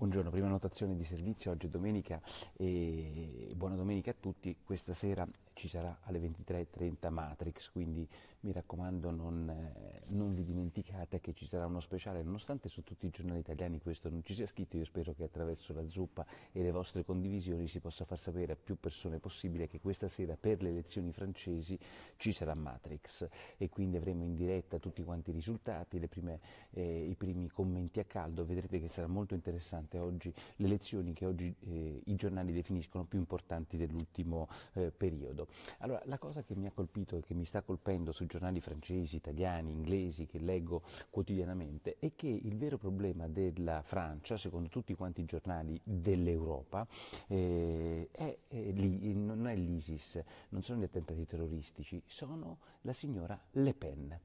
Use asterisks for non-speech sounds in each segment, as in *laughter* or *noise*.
Buongiorno, prima notazione di servizio, oggi è domenica e buona domenica a tutti. Questa sera ci sarà alle 23.30 Matrix, quindi mi raccomando non, eh, non, vi dimenticate che ci sarà uno speciale, nonostante su tutti i giornali italiani questo non ci sia scritto, io spero che attraverso la zuppa e le vostre condivisioni si possa far sapere a più persone possibile che questa sera per le elezioni francesi ci sarà Matrix e quindi avremo in diretta tutti quanti i risultati, prime, eh, i primi commenti a caldo, vedrete che sarà molto interessante oggi le elezioni che oggi eh, i giornali definiscono più importanti dell'ultimo eh, periodo. Allora, la cosa che mi ha colpito e che mi sta colpendo sui giornali francesi, italiani, inglesi che leggo quotidianamente è che il vero problema della Francia, secondo tutti quanti i giornali dell'Europa, eh, è, è lì, non è l'ISIS, non sono gli attentati terroristici, sono la signora Le Pen.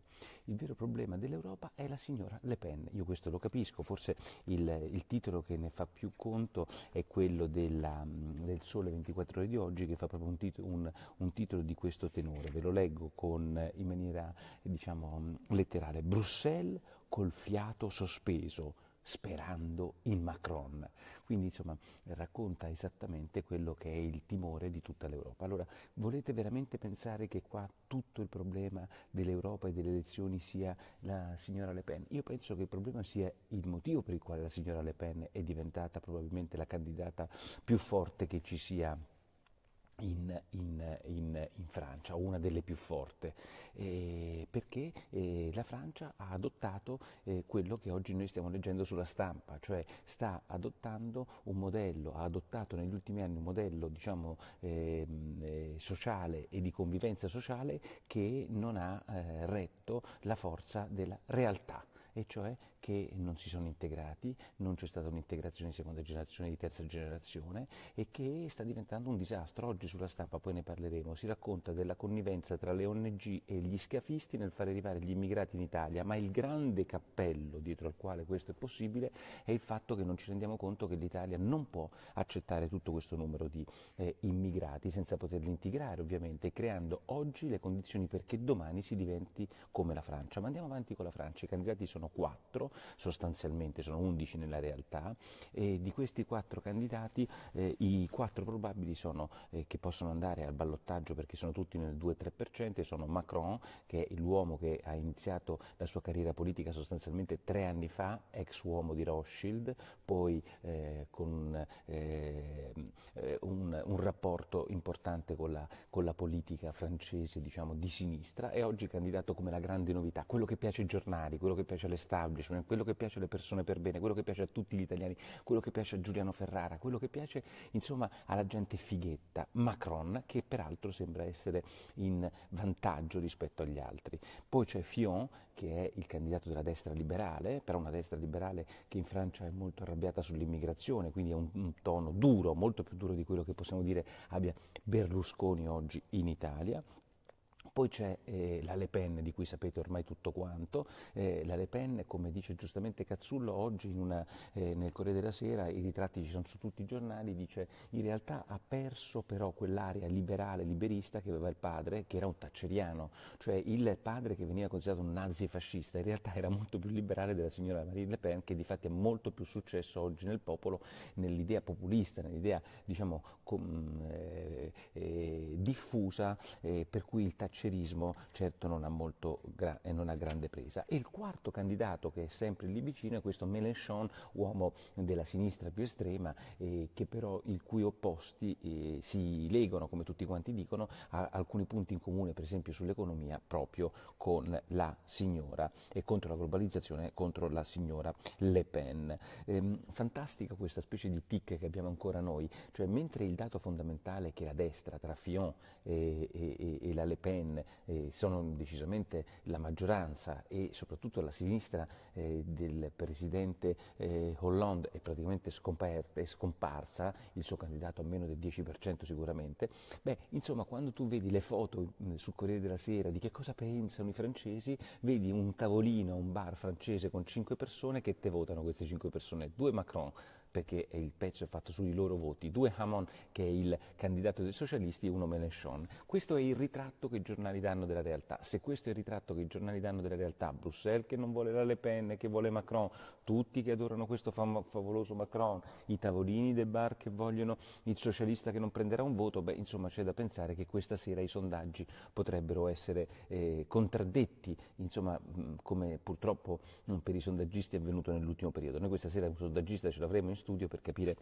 Il vero problema dell'Europa è la signora Le Pen. Io questo lo capisco, forse il, il titolo che ne fa più conto è quello della, del Sole 24 ore di oggi che fa proprio un, titolo, un, un titolo di questo tenore. Ve lo leggo con, in maniera diciamo, letterale. Bruxelles col fiato sospeso sperando in Macron. Quindi insomma racconta esattamente quello che è il timore di tutta l'Europa. Allora volete veramente pensare che qua tutto il problema dell'Europa e delle elezioni sia la signora Le Pen? Io penso che il problema sia il motivo per il quale la signora Le Pen è diventata probabilmente la candidata più forte che ci sia in, in, in, in, Francia, una delle più forti, eh, perché eh, la Francia ha adottato eh, quello che oggi noi stiamo leggendo sulla stampa, cioè sta adottando un modello, ha adottato negli ultimi anni un modello diciamo, ehm, eh, sociale e di convivenza sociale che non ha eh, retto la forza della realtà e cioè che non si sono integrati, non c'è stata un'integrazione di seconda generazione, di terza generazione e che sta diventando un disastro. Oggi sulla stampa, poi ne parleremo, si racconta della connivenza tra le ONG e gli scafisti nel far arrivare gli immigrati in Italia, ma il grande cappello dietro al quale questo è possibile è il fatto che non ci rendiamo conto che l'Italia non può accettare tutto questo numero di eh, immigrati senza poterli integrare ovviamente, creando oggi le condizioni perché domani si diventi come la Francia. Ma andiamo avanti con la Francia, i candidati sono quattro, sostanzialmente, sono 11 nella realtà, e di questi quattro candidati eh, i quattro probabili sono eh, che possono andare al ballottaggio perché sono tutti nel 2-3%, sono Macron, che è l'uomo che ha iniziato la sua carriera politica sostanzialmente tre anni fa, ex uomo di Rothschild, poi eh, con eh, eh, un, un, rapporto importante con la, con la politica francese diciamo, di sinistra e oggi candidato come la grande novità, quello che piace ai giornali, quello che piace all'establishment, persone, quello che piace alle persone per bene, quello che piace a tutti gli italiani, quello che piace a Giuliano Ferrara, quello che piace insomma alla gente fighetta, Macron che peraltro sembra essere in vantaggio rispetto agli altri. Poi c'è Fion che è il candidato della destra liberale, però una destra liberale che in Francia è molto arrabbiata sull'immigrazione, quindi è un, un tono duro, molto più duro di quello che possiamo dire abbia Berlusconi oggi in Italia. Poi c'è eh, la Le Pen, di cui sapete ormai tutto quanto. Eh, la Le Pen, come dice giustamente Cazzullo, oggi una, eh, nel Corriere della Sera, i ritratti ci sono su tutti i giornali, dice in realtà ha perso però quell'area liberale, liberista che aveva il padre, che era un tacceriano, cioè il padre che veniva considerato un nazifascista, in realtà era molto più liberale della signora Marine Le Pen, che di fatto ha molto più successo oggi nel popolo, nell'idea populista, nell'idea diciamo, com, eh, eh, diffusa eh, per cui il tacceriano l'anticacerismo certo non ha, molto gra- non ha grande presa. E il quarto candidato che è sempre lì vicino è questo Mélenchon, uomo della sinistra più estrema, eh, che però il cui opposti eh, si legano, come tutti quanti dicono, a alcuni punti in comune, per esempio sull'economia, proprio con la signora e contro la globalizzazione, contro la signora Le Pen. Ehm, fantastica questa specie di tic che abbiamo ancora noi, cioè mentre il dato fondamentale che la destra tra Fillon e, e le Pen eh, sono decisamente la maggioranza e soprattutto la sinistra eh, del presidente eh, Hollande è praticamente scoperta è scomparsa, il suo candidato a meno del 10% sicuramente, beh insomma quando tu vedi le foto mm, sul Corriere della Sera di che cosa pensano i francesi, vedi un tavolino, un bar francese con 5 persone che te votano queste 5 persone, due Macron perché il pezzo è fatto sui loro voti, due Hamon che è il candidato dei socialisti e uno Mélenchon. Questo è il ritratto ritratto che i giornali danno della realtà. Se questo è il ritratto che i giornali danno della realtà, Bruxelles che non vuole la Le Pen, che vuole Macron, tutti che adorano questo fav- favoloso Macron, i tavolini del bar che vogliono il socialista che non prenderà un voto, beh insomma c'è da pensare che questa sera i sondaggi potrebbero essere eh, contraddetti, insomma mh, come purtroppo mh, per i sondaggisti è avvenuto nell'ultimo periodo. Noi questa sera un sondaggista ce l'avremo in studio per capire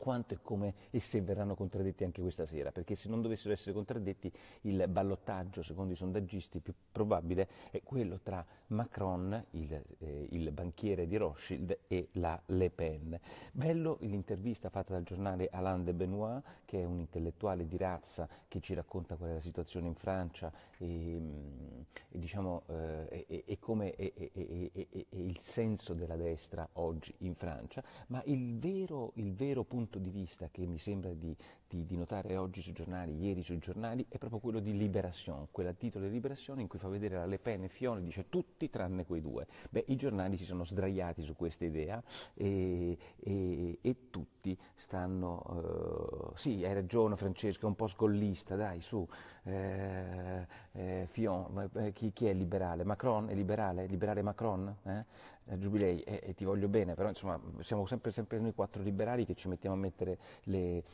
quanto e come e se verranno contraddetti anche questa sera, perché se non dovessero essere contraddetti il ballottaggio, secondo i sondaggisti, più probabile è quello tra Macron, il, eh, il banchiere di Rothschild, e la Le Pen. Bello l'intervista fatta dal giornale Alain de Benoit, che è un intellettuale di razza che ci racconta qual è la situazione in Francia e, mm, e, diciamo, eh, e come è, è, è, è il senso della destra oggi in Francia, ma il vero, il vero punto punto di vista che mi sembra di di, di, notare oggi sui giornali, ieri sui giornali, è proprio quello di Liberation, quel titolo di Liberation in cui fa vedere la Le Pen e Fione, dice tutti tranne quei due. Beh, i giornali si sono sdraiati su questa idea e, e, e tutti stanno, uh, sì, hai ragione Francesco, è un po' scollista, dai, su, eh, eh, Fion, eh, chi, chi, è liberale? Macron è liberale? Liberale Macron? Eh? Giubilei, eh, eh, ti voglio bene, però insomma siamo sempre, sempre noi quattro liberali che ci mettiamo a mettere le...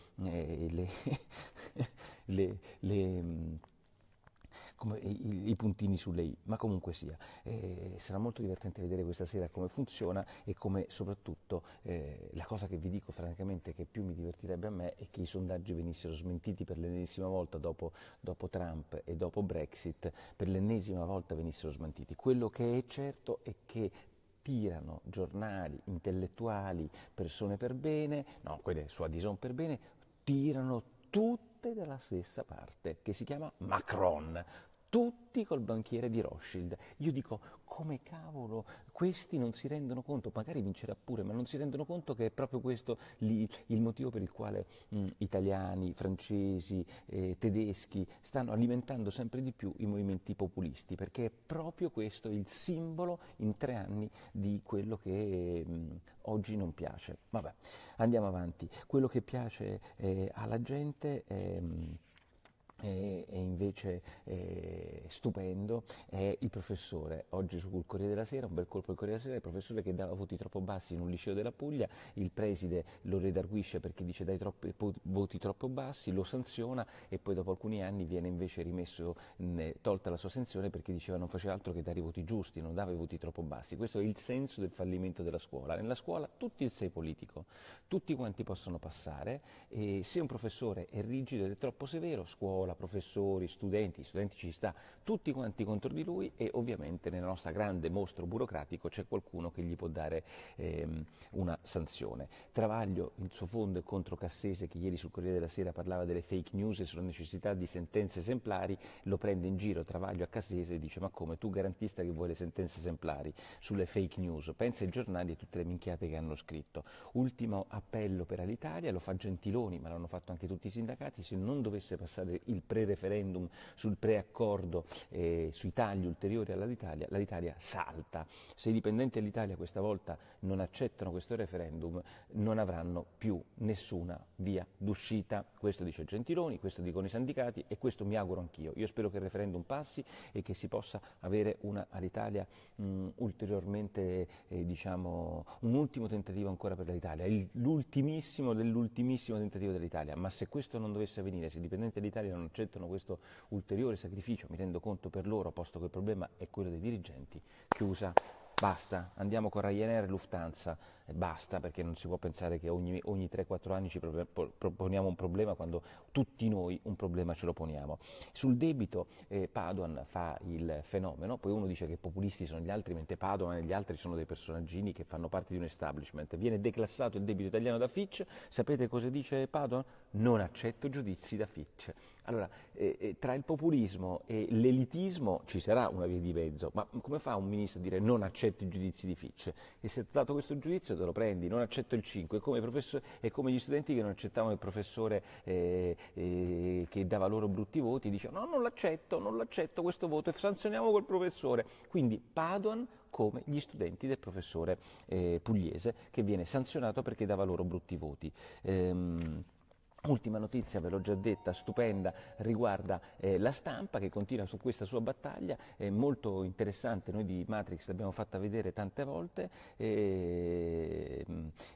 *laughs* le, le, le mm, come, i, i, puntini sulle i, ma comunque sia. Eh, sarà molto divertente vedere questa sera come funziona e come soprattutto eh, la cosa che vi dico francamente che più mi divertirebbe a me è che i sondaggi venissero smentiti per l'ennesima volta dopo, dopo Trump e dopo Brexit, per l'ennesima volta venissero smentiti. Quello che è certo è che tirano giornali, intellettuali, persone per bene, no, quelle su Adison per bene, tirano tutte dalla stessa parte, che si chiama Macron tutti col banchiere di Rothschild. Io dico, come cavolo, questi non si rendono conto, magari vincerà pure, ma non si rendono conto che è proprio questo lì, il motivo per il quale mh, italiani, francesi, eh, tedeschi stanno alimentando sempre di più i movimenti populisti, perché è proprio questo il simbolo in tre anni di quello che mh, oggi non piace. Vabbè, andiamo avanti. Quello che piace eh, alla gente è... Mh, e invece è eh, stupendo è il professore oggi sul Corriere della Sera un bel colpo del Corriere della Sera il professore che dava voti troppo bassi in un liceo della Puglia il preside lo redarguisce perché dice dai troppi, voti troppo bassi lo sanziona e poi dopo alcuni anni viene invece rimesso eh, tolta la sua sanzione perché diceva non faceva altro che dare i voti giusti non dava i voti troppo bassi questo è il senso del fallimento della scuola nella scuola tutti il sei politico tutti quanti possono passare e se un professore è rigido ed è troppo severo scuola scuola, professori, studenti, studenti ci sta, tutti quanti contro di lui e ovviamente nella nostra grande mostro burocratico c'è qualcuno che gli può dare ehm, una sanzione. Travaglio in suo fondo è contro Cassese che ieri sul Corriere della Sera parlava delle fake news e sulla necessità di sentenze esemplari, lo prende in giro Travaglio a Cassese e dice ma come tu garantista che vuoi le sentenze esemplari sulle fake news, pensa ai giornali e tutte le minchiate che hanno scritto. Ultimo appello per all'Italia, lo fa Gentiloni ma l'hanno fatto anche tutti i sindacati, se non dovesse passare il il pre-referendum, sul preaccordo eh, sui tagli ulteriori all'Italia, l'Italia salta. Se i dipendenti dell'Italia questa volta non accettano questo referendum, non avranno più nessuna via d'uscita. Questo dice Gentiloni, questo dicono i sindacati e questo mi auguro anch'io. Io spero che il referendum passi e che si possa avere una all'Italia mh, mm, ulteriormente, eh, diciamo, un ultimo tentativo ancora per l'Italia, l'ultimissimo dell'ultimissimo tentativo dell'Italia. Ma se questo non dovesse avvenire, se i dipendenti dell'Italia non accettano questo ulteriore sacrificio, mi rendo conto per loro, posto che il problema è quello dei dirigenti, chiusa, basta, andiamo con Ryanair e Lufthansa, basta perché non si può pensare che ogni, ogni 3-4 anni ci proponiamo un problema quando tutti noi un problema ce lo poniamo. Sul debito eh, Padoan fa il fenomeno, poi uno dice che i populisti sono gli altri, mentre Padoan e gli altri sono dei personaggini che fanno parte di un establishment. Viene declassato il debito italiano da Fitch, sapete cosa dice Padoan? Non accetto giudizi da Fitch. Allora, eh, eh, tra il populismo e l'elitismo ci sarà una via di mezzo, ma come fa un ministro a dire non accetto i giudizi di Fitch? E se è dato questo giudizio te lo prendi, non accetto il 5, è come, è come gli studenti che non accettavano il professore eh, eh, che dava loro brutti voti, dicevano no non l'accetto, non l'accetto questo voto e sanzioniamo quel professore. Quindi Paduan come gli studenti del professore eh, pugliese che viene sanzionato perché dava loro brutti voti. Ehm, Ultima notizia, ve l'ho già detta, stupenda, riguarda eh, la stampa che continua su questa sua battaglia, eh, molto interessante, noi di Matrix l'abbiamo fatta vedere tante volte, eh,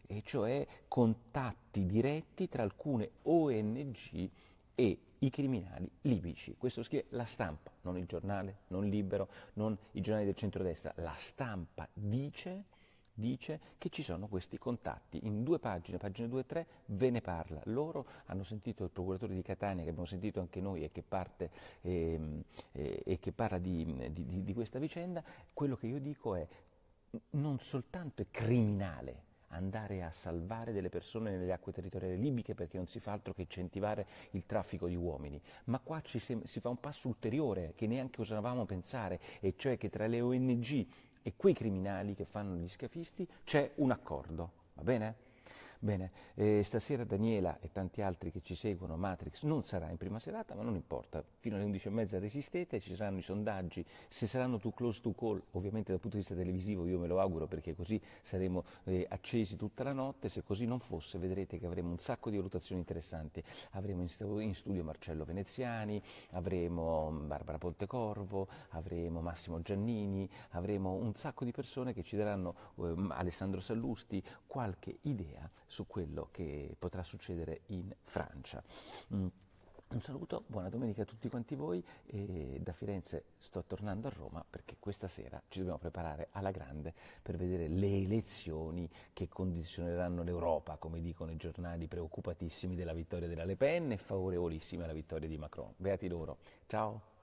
e cioè contatti diretti tra alcune ONG e i criminali libici. Questo scrive la stampa, non il giornale, non Libero, non i giornali del centrodestra. La stampa dice dice che ci sono questi contatti. In due pagine, pagine 2 e 3, ve ne parla. Loro hanno sentito il procuratore di Catania, che abbiamo sentito anche noi e che, parte, eh, eh, e che parla di, di, di questa vicenda. Quello che io dico è non soltanto è criminale andare a salvare delle persone nelle acque territoriali libiche perché non si fa altro che incentivare il traffico di uomini. Ma qua si, si fa un passo ulteriore che neanche osavamo pensare, e cioè che tra le ONG e quei criminali che fanno gli scafisti c'è un accordo, va bene? Bene, eh, stasera Daniela e tanti altri che ci seguono, Matrix non sarà in prima serata, ma non importa, fino alle 11.30 resistete, ci saranno i sondaggi, se saranno too close to call, ovviamente dal punto di vista televisivo io me lo auguro perché così saremo eh, accesi tutta la notte, se così non fosse vedrete che avremo un sacco di valutazioni interessanti, avremo in, studio Marcello Veneziani, avremo mm, Barbara Pontecorvo, avremo Massimo Giannini, avremo un sacco di persone che ci daranno, eh, mm, Alessandro Sallusti, qualche idea su quello che potrà succedere in Francia. Mm. Un saluto, buona domenica a tutti quanti voi e da Firenze sto tornando a Roma perché questa sera ci dobbiamo preparare alla grande per vedere le elezioni che condizioneranno l'Europa, come dicono i giornali preoccupatissimi della vittoria della Le Pen e favorevolissimi alla vittoria di Macron. Beati loro. Ciao.